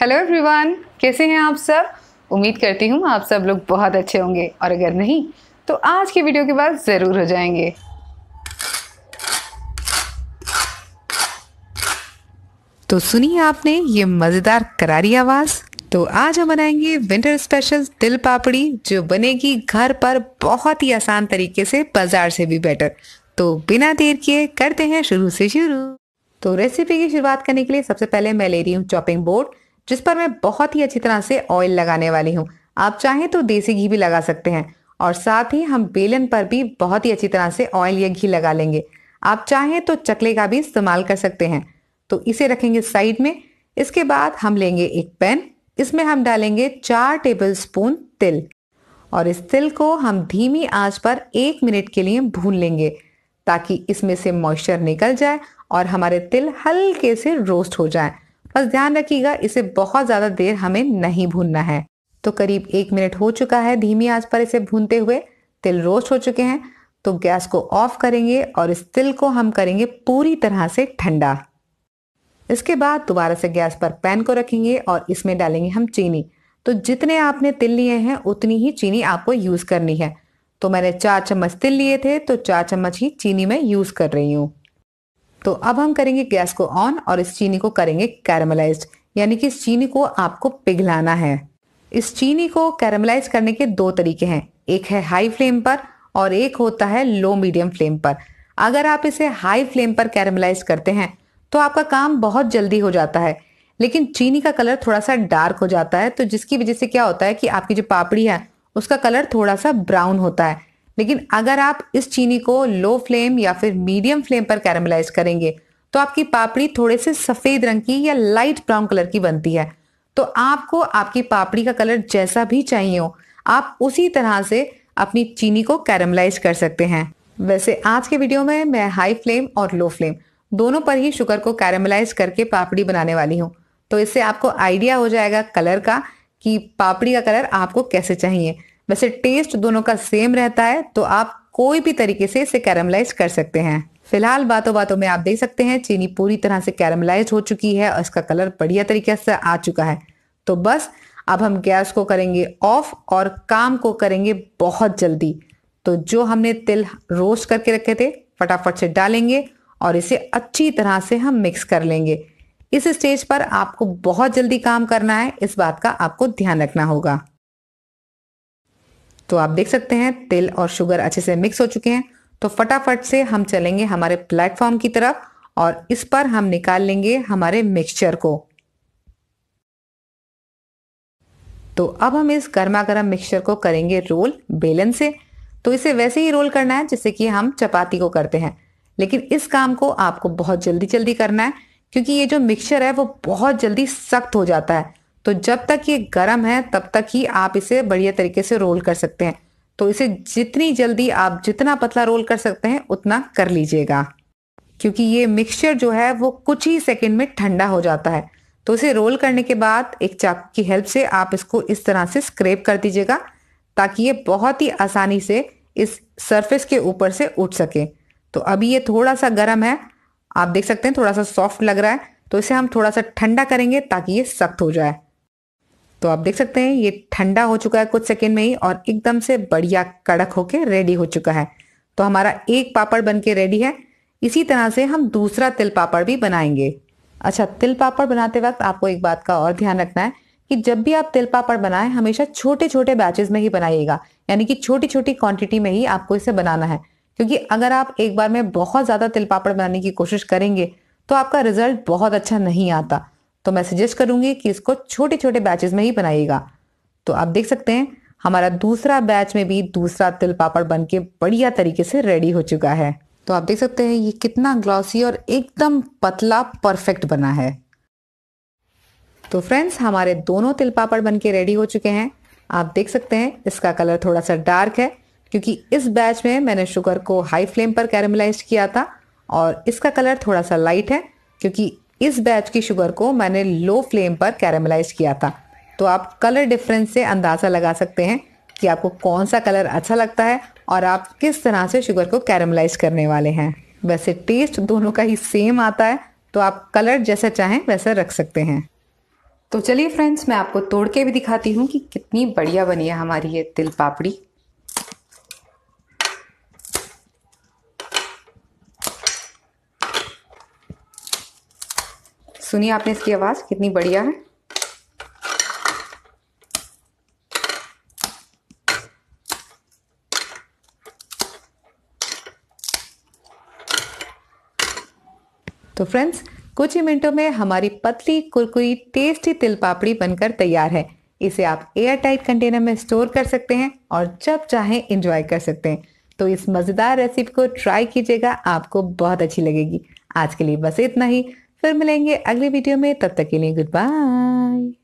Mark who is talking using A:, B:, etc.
A: hello everyone कैसे हैं आप सब उम्मीद करती हूँ आप सब लोग बहुत अच्छे होंगे और अगर नहीं तो आज की वीडियो के बाद ज़रूर हो जाएंगे तो सुनिए आपने ये मज़ेदार करारी आवाज़ तो आज हम बनाएंगे विंटर स्पेशल तिल पापड़ी जो बनेगी घर पर बहुत ही आसान तरीके से बाजार से भी बेटर तो बिना देर किए करते हैं शुरू से शुरू तो रेसिपी की शुरुआत करने के लिए सबसे पहले मैं ले रही हूँ चॉपिंग बोर्ड जिस पर मैं बहुत ही अच्छी तरह से ऑयल लगाने वाली हूँ आप चाहें तो देसी घी भी लगा सकते हैं और साथ ही हम बेलन पर भी बहुत ही अच्छी तरह से ऑयल या घी लगा लेंगे आप चाहें तो चकले का भी इस्तेमाल कर सकते हैं तो इसे रखेंगे साइड में इसके बाद हम लेंगे एक पैन इसमें हम डालेंगे चार टेबल स्पून तिल और इस तिल को हम धीमी आंच पर एक मिनट के लिए भून लेंगे ताकि इसमें से मॉइस्चर निकल जाए और हमारे तिल हल्के से रोस्ट हो जाए बस ध्यान रखिएगा इसे बहुत ज़्यादा देर हमें नहीं भूनना है तो करीब एक मिनट हो चुका है धीमी आंच पर इसे भूनते हुए तिल रोस्ट हो चुके हैं तो गैस को ऑफ करेंगे और इस तिल को हम करेंगे पूरी तरह से ठंडा इसके बाद दोबारा से गैस पर पैन को रखेंगे और इसमें डालेंगे हम चीनी तो जितने आपने तिल लिए हैं उतनी ही चीनी आपको यूज़ करनी है तो मैंने चार चम्मच तिल लिए थे तो चार चम्मच ही चीनी मैं यूज़ कर रही हूँ तो अब हम करेंगे गैस को ऑन और इस चीनी को करेंगे कैरमलाइज यानी कि इस चीनी को आपको पिघलाना है इस चीनी को कैरमलाइज करने के दो तरीके हैं एक है हाई फ्लेम पर और एक होता है लो मीडियम फ्लेम पर अगर आप इसे हाई फ्लेम पर कैरमलाइज करते हैं तो आपका काम बहुत जल्दी हो जाता है लेकिन चीनी का कलर थोड़ा सा डार्क हो जाता है तो जिसकी वजह से क्या होता है कि आपकी जो पापड़ी है उसका कलर थोड़ा सा ब्राउन होता है लेकिन अगर आप इस चीनी को लो फ्लेम या फिर मीडियम फ्लेम पर कैरमलाइज करेंगे तो आपकी पापड़ी थोड़े से सफेद रंग की या लाइट ब्राउन कलर की बनती है तो आपको आपकी पापड़ी का कलर जैसा भी चाहिए हो आप उसी तरह से अपनी चीनी को कैरमलाइज कर सकते हैं वैसे आज के वीडियो में मैं हाई फ्लेम और लो फ्लेम दोनों पर ही शुगर को कैरमलाइज करके पापड़ी बनाने वाली हूँ तो इससे आपको आइडिया हो जाएगा कलर का कि पापड़ी का कलर आपको कैसे चाहिए वैसे टेस्ट दोनों का सेम रहता है तो आप कोई भी तरीके से इसे कैरमलाइज कर सकते हैं फिलहाल बातों बातों में आप देख सकते हैं चीनी पूरी तरह से कैरमलाइज हो चुकी है और इसका कलर बढ़िया तरीके से आ चुका है तो बस अब हम गैस को करेंगे ऑफ और काम को करेंगे बहुत जल्दी तो जो हमने तिल रोस्ट करके रखे थे फटाफट से डालेंगे और इसे अच्छी तरह से हम मिक्स कर लेंगे इस स्टेज पर आपको बहुत जल्दी काम करना है इस बात का आपको ध्यान रखना होगा तो आप देख सकते हैं तिल और शुगर अच्छे से मिक्स हो चुके हैं तो फटाफट से हम चलेंगे हमारे प्लेटफॉर्म की तरफ और इस पर हम निकाल लेंगे हमारे मिक्सचर को तो अब हम इस गर्मा गर्म मिक्सचर को करेंगे रोल बेलन से तो इसे वैसे ही रोल करना है जैसे कि हम चपाती को करते हैं लेकिन इस काम को आपको बहुत जल्दी जल्दी करना है क्योंकि ये जो मिक्सचर है वो बहुत जल्दी सख्त हो जाता है तो जब तक ये गर्म है तब तक ही आप इसे बढ़िया तरीके से रोल कर सकते हैं तो इसे जितनी जल्दी आप जितना पतला रोल कर सकते हैं उतना कर लीजिएगा क्योंकि ये मिक्सचर जो है वो कुछ ही सेकंड में ठंडा हो जाता है तो इसे रोल करने के बाद एक चाकू की हेल्प से आप इसको इस तरह से स्क्रेप कर दीजिएगा ताकि ये बहुत ही आसानी से इस सरफेस के ऊपर से उठ सके तो अभी ये थोड़ा सा गर्म है आप देख सकते हैं थोड़ा सा सॉफ्ट लग रहा है तो इसे हम थोड़ा सा ठंडा करेंगे ताकि ये सख्त हो जाए तो आप देख सकते हैं ये ठंडा हो चुका है कुछ सेकेंड में ही और एकदम से बढ़िया कड़क होके रेडी हो चुका है तो हमारा एक पापड़ बन के रेडी है इसी तरह से हम दूसरा तिल पापड़ भी बनाएंगे अच्छा तिल पापड़ बनाते वक्त आपको एक बात का और ध्यान रखना है कि जब भी आप तिल पापड़ बनाएं हमेशा छोटे छोटे बैचेस में ही बनाइएगा यानी कि छोटी छोटी क्वांटिटी में ही आपको इसे बनाना है क्योंकि अगर आप एक बार में बहुत ज़्यादा तिल पापड़ बनाने की कोशिश करेंगे तो आपका रिजल्ट बहुत अच्छा नहीं आता तो मैं सजेस्ट करूंगी कि इसको छोटे छोटे बैचेस में ही बनाइएगा तो आप देख सकते हैं हमारा दूसरा बैच में भी दूसरा तिल पापड़ बन के बढ़िया तरीके से रेडी हो चुका है तो आप देख सकते हैं ये कितना ग्लॉसी और एकदम पतला परफेक्ट बना है तो फ्रेंड्स हमारे दोनों तिल पापड़ बन के रेडी हो चुके हैं आप देख सकते हैं इसका कलर थोड़ा सा डार्क है क्योंकि इस बैच में मैंने शुगर को हाई फ्लेम पर कैरमलाइज किया था और इसका कलर थोड़ा सा लाइट है क्योंकि इस बैच की शुगर को मैंने लो फ्लेम पर कैरामलाइज किया था तो आप कलर डिफरेंस से अंदाज़ा लगा सकते हैं कि आपको कौन सा कलर अच्छा लगता है और आप किस तरह से शुगर को कैरामलाइज करने वाले हैं वैसे टेस्ट दोनों का ही सेम आता है तो आप कलर जैसा चाहें वैसा रख सकते हैं तो चलिए फ्रेंड्स मैं आपको तोड़ के भी दिखाती हूँ कि कितनी बढ़िया बनी है हमारी ये तिल पापड़ी सुनिए आपने इसकी आवाज़ कितनी बढ़िया है तो फ्रेंड्स कुछ ही मिनटों में हमारी पतली कुरकुरी टेस्टी तिल पापड़ी बनकर तैयार है इसे आप एयर टाइट कंटेनर में स्टोर कर सकते हैं और जब चाहें इंजॉय कर सकते हैं तो इस मज़ेदार रेसिपी को ट्राई कीजिएगा आपको बहुत अच्छी लगेगी आज के लिए बस इतना ही फिर मिलेंगे अगले वीडियो में तब तक के लिए गुड बाय